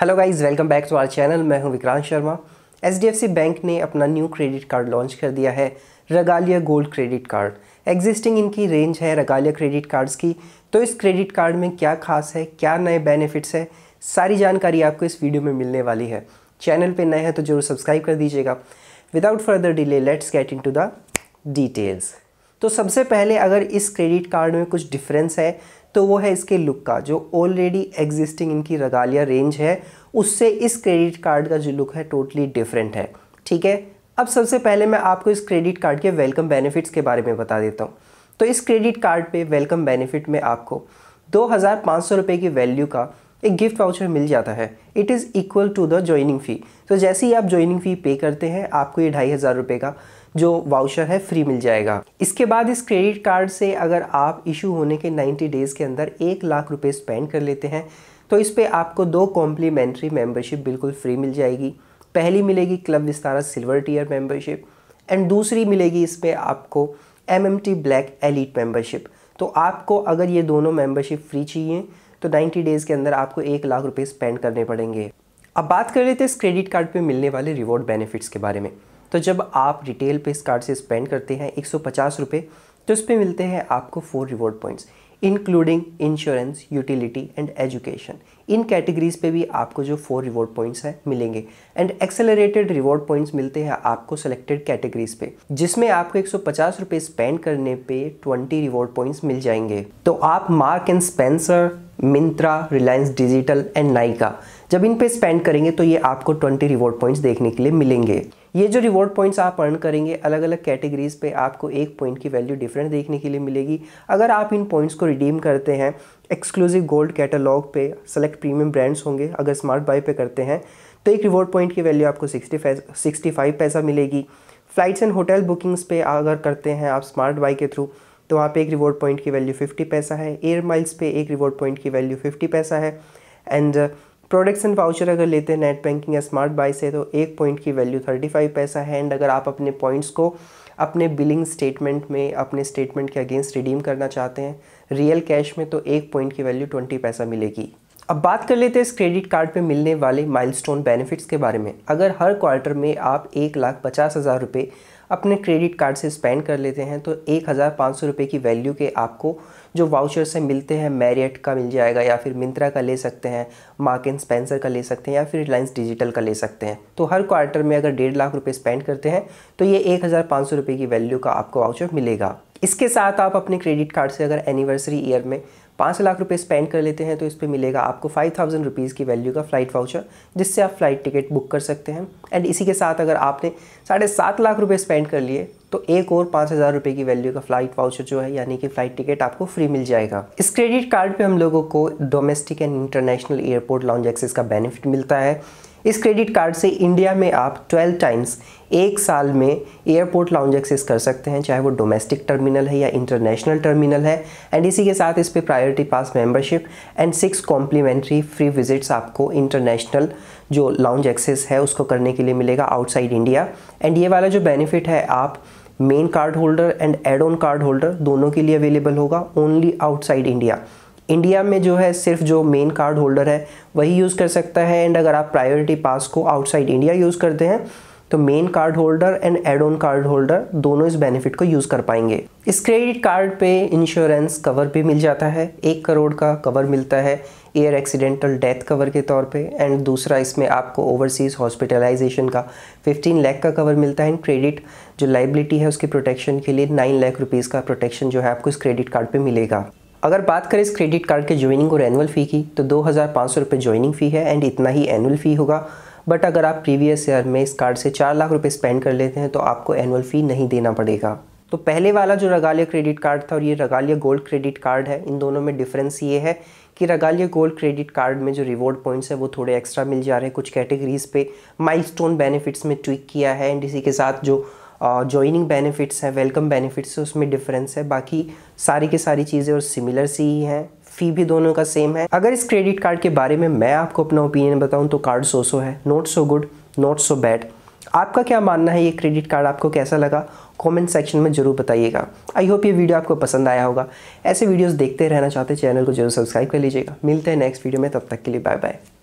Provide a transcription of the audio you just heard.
hello guys welcome back to our channel मैं हूं Vikrant Sharma H bank ने अपना न्यू क्रेडिट कार्ड लॉन्च कर दिया है Regalia gold credit card existing इनकी रेंज है रगालिया क्रेडिट कार्ड्स की तो इस क्रेडिट कार्ड में क्या खास है क्या नए बेनिफिट्स है सारी जानकारी आपको इस वीडियो में मिलने वाली है चैनल पर नए हैं तो जरूर सब्सक्राइब कर दीजिएगा without further delay let's get into the details तो सबसे पहले अगर इस क्रेडिट कार्ड में कुछ डिफरेंस है तो वो है इसके लुक का जो ऑलरेडी एग्जिस्टिंग इनकी रगालिया रेंज है उससे इस क्रेडिट कार्ड का जो लुक है टोटली डिफरेंट है ठीक है अब सबसे पहले मैं आपको इस क्रेडिट कार्ड के वेलकम बेनिफिट्स के बारे में बता देता हूँ तो इस क्रेडिट कार्ड पे वेलकम बेनिफिट में आपको दो हज़ार की वैल्यू का एक गिफ्ट वाउचर मिल जाता है it is equal to the joining fee तो जैसे ही आप ज्वाइनिंग फ़ी पे करते हैं आपको ये ढाई हज़ार रुपये का जो वाउचर है फ्री मिल जाएगा इसके बाद इस क्रेडिट कार्ड से अगर आप इशू होने के 90 डेज़ के अंदर एक लाख रुपये स्पेंड कर लेते हैं तो इस पर आपको दो कॉम्प्लीमेंट्री मेम्बरशिप बिल्कुल फ्री मिल जाएगी पहली मिलेगी club Vistara silver tier membership and दूसरी मिलेगी इस पर आपको M M T black elite membership तो आपको अगर ये दोनों मेम्बरशिप फ्री चाहिए तो 90 डेज़ के अंदर आपको एक लाख रुपए स्पेंड करने पड़ेंगे अब बात कर लेते हैं इस क्रेडिट कार्ड पे मिलने वाले रिवॉर्ड बेनिफिट्स के बारे में तो जब आप रिटेल पे इस कार्ड से स्पेंड करते हैं एक सौ तो उस पर मिलते हैं आपको four reward points including insurance utility and education इन कैटेगरीज पे भी आपको जो फोर रिवॉर्ड पॉइंट्स हैं मिलेंगे एंड एक्सेलरेटेड रिवॉर्ड पॉइंट्स मिलते हैं आपको सेलेक्टेड कैटेगरीज पे जिसमें आपको एक सौ स्पेंड करने पे 20 रिवॉर्ड पॉइंट्स मिल जाएंगे तो आप Mark and Spencer Myntra Reliance Digital and Nykaa जब इन पे स्पेंड करेंगे तो ये आपको 20 रिवॉर्ड पॉइंट्स देखने के लिए मिलेंगे ये जो रिवॉर्ड पॉइंट्स आप अर्न करेंगे अलग अलग कैटेगरीज पे आपको एक पॉइंट की वैल्यू डिफरेंट देखने के लिए मिलेगी अगर आप इन पॉइंट्स को रिडीम करते हैं एक्सक्लूसिव गोल्ड कैटलॉग पे सेलेक्ट प्रीमियम ब्रांड्स होंगे अगर स्मार्ट बाई पे करते हैं तो एक रिवॉर्ड पॉइंट की वैल्यू आपको सिक्सटी सिक्सटी फाइव पैसा मिलेगी फ्लाइट्स एंड होटल बुकिंग्स पे अगर करते हैं आप स्मार्ट बाई के थ्रू तो वहाँ पे एक रिवॉर्ड पॉइंट की वैल्यू फिफ़्टी पैसा है एयर माइल्स पे एक रिवॉर्ड पॉइंट की वैल्यू फिफ्टी पैसा है एंड प्रोडक्शन वाउचर अगर लेते हैं नेट बैंकिंग या स्मार्ट बाई से तो एक पॉइंट की वैल्यू थर्टी फाइव पैसा है एंड अगर आप अपने पॉइंट्स को अपने बिलिंग स्टेटमेंट में अपने स्टेटमेंट के अगेंस्ट रिडीम करना चाहते हैं रियल कैश में तो एक पॉइंट की वैल्यू ट्वेंटी पैसा मिलेगी अब बात कर लेते हैं इस क्रेडिट कार्ड पे मिलने वाले माइलस्टोन बेनिफिट्स के बारे में अगर हर क्वार्टर में आप एक लाख पचास हज़ार रुपये अपने क्रेडिट कार्ड से स्पेंड कर लेते हैं तो एक हज़ार पाँच सौ रुपये की वैल्यू के आपको जो वाउचर से मिलते हैं मैरियट का मिल जाएगा या फिर मिंत्रा का ले सकते हैं मार्क एंड स्पेंसर का ले सकते हैं या फिर रिलायंस डिजिटल का ले सकते हैं तो हर क्वार्टर में अगर डेढ़ लाख रुपये स्पेंड करते हैं तो ये एक हज़ार पाँच सौ रुपये की वैल्यू का आपको वाउचर मिलेगा इसके साथ आप अपने क्रेडिट कार्ड से अगर एनिवर्सरी ईयर में पाँच लाख रुपए स्पेंड कर लेते हैं तो इस पर मिलेगा आपको फाइव थाउजेंड रुपीज़ की वैल्यू का फ़्लाइट वाउचर जिससे आप फ्लाइट टिकट बुक कर सकते हैं एंड इसी के साथ अगर आपने साढ़े सात लाख रुपये स्पेंड कर लिए तो एक और पाँच हज़ार रुपये की वैल्यू का फ्लाइट वाउचर जो है यानी कि फ़्लाइट टिकट आपको फ्री मिल जाएगा इस क्रेडिट कार्ड पर हम लोगों को domestic and international airport lounge access का बेनिफिट मिलता है इस क्रेडिट कार्ड से इंडिया में आप 12 टाइम्स एक साल में एयरपोर्ट लाउंज एक्सेस कर सकते हैं चाहे वो डोमेस्टिक टर्मिनल है या इंटरनेशनल टर्मिनल है एंड इसी के साथ इस पर priority pass membership and six complimentary free visits आपको इंटरनेशनल जो लाउंज एक्सेस है उसको करने के लिए मिलेगा आउटसाइड इंडिया एंड ये वाला जो बेनिफिट है आप main card holder and add on card holder दोनों के लिए अवेलेबल होगा ओनली आउटसाइड इंडिया इंडिया में जो है सिर्फ जो मेन कार्ड होल्डर है वही यूज़ कर सकता है एंड अगर आप प्रायोरिटी पास को आउटसाइड इंडिया यूज़ करते हैं तो main card holder and add on card holder दोनों इस बेनिफिट को यूज़ कर पाएंगे इस क्रेडिट कार्ड पे इंश्योरेंस कवर भी मिल जाता है एक करोड़ का कवर मिलता है एयर एक्सीडेंटल डेथ कवर के तौर पे एंड दूसरा इसमें आपको ओवरसीज़ हॉस्पिटलाइजेशन का 15 लाख का कवर मिलता है एंड क्रेडिट जो लाइबिलिटी है उसके प्रोटेक्शन के लिए 9 लाख रुपीज़ का प्रोटेक्शन जो है आपको इस क्रेडिट कार्ड पे मिलेगा अगर बात करें इस क्रेडिट कार्ड के ज्वाइनिंग और एनुअल फ़ी की तो दो हज़ार पाँच सौ रुपये ज्वाइनिंग फ़ी है एंड इतना ही एनुअल फ़ी होगा बट अगर आप प्रीवियस ईयर में इस कार्ड से चार लाख रुपये स्पेंड कर लेते हैं तो आपको एनुअल फ़ी नहीं देना पड़ेगा तो पहले वाला जो रगालिया क्रेडिट कार्ड था और ये रगालिया गोल्ड क्रेडिट कार्ड है इन दोनों में डिफरेंस ये है कि रगालिया गोल्ड क्रेडिट कार्ड में जो रिवॉर्ड पॉइंट्स है वो थोड़े एक्स्ट्रा मिल जा रहे हैं कुछ कैटेगरीज़ पे माइलस्टोन बेनिफिट्स में ट्विक किया है एंड इसी के साथ जो जॉइनिंग बेनिफिट्स हैं वेलकम बेनिफिट्स है उसमें डिफरेंस है बाकी सारी की सारी चीज़ें और सिमिलर सी ही हैं फ़ी भी दोनों का सेम है अगर इस क्रेडिट कार्ड के बारे में मैं आपको अपना ओपिनियन बताऊं तो कार्ड सो सो है not so good not so bad आपका क्या मानना है ये क्रेडिट कार्ड आपको कैसा लगा कमेंट सेक्शन में ज़रूर बताइएगा आई होप ये वीडियो आपको पसंद आया होगा ऐसे वीडियोस देखते रहना चाहते चैनल को जरूर सब्सक्राइब कर लीजिएगा मिलते हैं नेक्स्ट वीडियो में तब तक के लिए बाय बाय